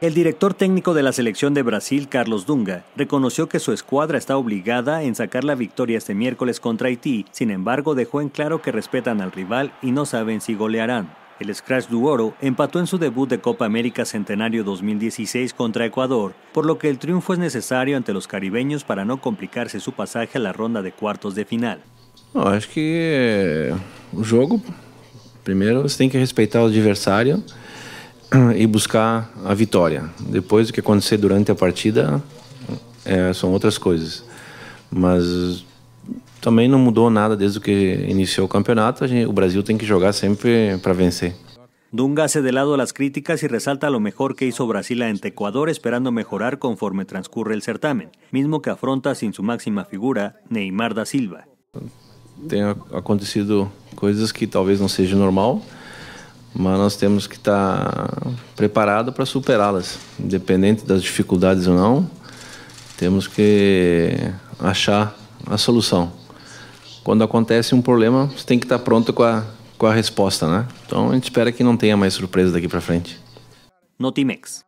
El director técnico de la selección de Brasil, Carlos Dunga, reconoció que su escuadra está obligada en sacar la victoria este miércoles contra Haití, sin embargo dejó en claro que respetan al rival y no saben si golearán. El Scratch du oro empató en su debut de Copa América Centenario 2016 contra Ecuador, por lo que el triunfo es necesario ante los caribeños para no complicarse su pasaje a la ronda de cuartos de final. que eh, el juego, primero, se tiene que respetar al adversario. e buscar a vitória. Depois o que acontecer durante a partida é, são outras coisas. Mas também não mudou nada desde que iniciou o campeonato. Gente, o Brasil tem que jogar sempre para vencer. Dunga hace de lado las críticas y resalta lo mejor que hizo Brasil ante Ecuador, esperando mejorar conforme transcurre el certamen, mismo que afronta sin su máxima figura, Neymar da Silva. Tem acontecido coisas que talvez não seja normal, mas nós temos que estar tá preparado para superá-las, independente das dificuldades ou não. Temos que achar a solução. Quando acontece um problema, você tem que estar tá pronto com a, com a resposta, né? Então a gente espera que não tenha mais surpresa daqui para frente. Notimex.